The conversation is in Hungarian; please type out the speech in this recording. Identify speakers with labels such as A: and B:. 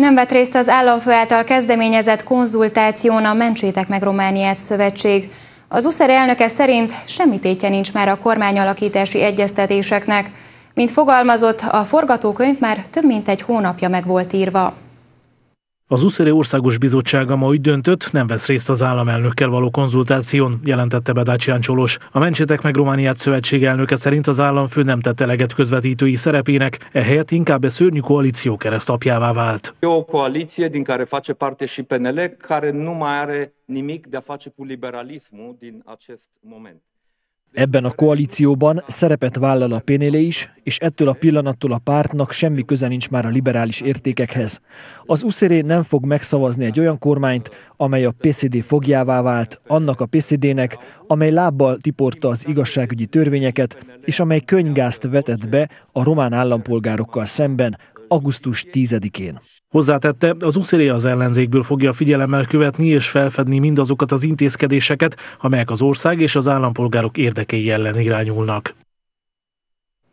A: Nem vett részt az államfő által kezdeményezett konzultáción a Mentsétek meg Romániát Szövetség. Az USZER elnöke szerint semmi tétje nincs már a kormányalakítási egyeztetéseknek. Mint fogalmazott, a forgatókönyv már több mint egy hónapja meg volt írva.
B: Az USZERE Országos Bizottsága ma úgy döntött, nem vesz részt az államelnökkel való konzultáción, jelentette Bedácsián Csolos. A Mencsétek meg Romániát szövetség elnöke szerint az államfő nem tette eleget közvetítői szerepének, ehelyett inkább a szörnyű koalíció keresztapjává vált.
C: Jó e koalíció, din care face parte și PNL, care nu mai are nimic de a face cu liberalismul din acest moment.
D: Ebben a koalícióban szerepet vállal a Pénélé is, és ettől a pillanattól a pártnak semmi köze nincs már a liberális értékekhez. Az USZERÉ nem fog megszavazni egy olyan kormányt, amely a PCD fogjává vált, annak a PCD-nek, amely lábbal tiporta az igazságügyi törvényeket, és amely könygázt vetett be a román állampolgárokkal szemben, augusztus 10-én.
B: Hozzátette, az UCLA az ellenzékből fogja figyelemmel követni és felfedni mindazokat az intézkedéseket, amelyek az ország és az állampolgárok érdekei ellen irányulnak.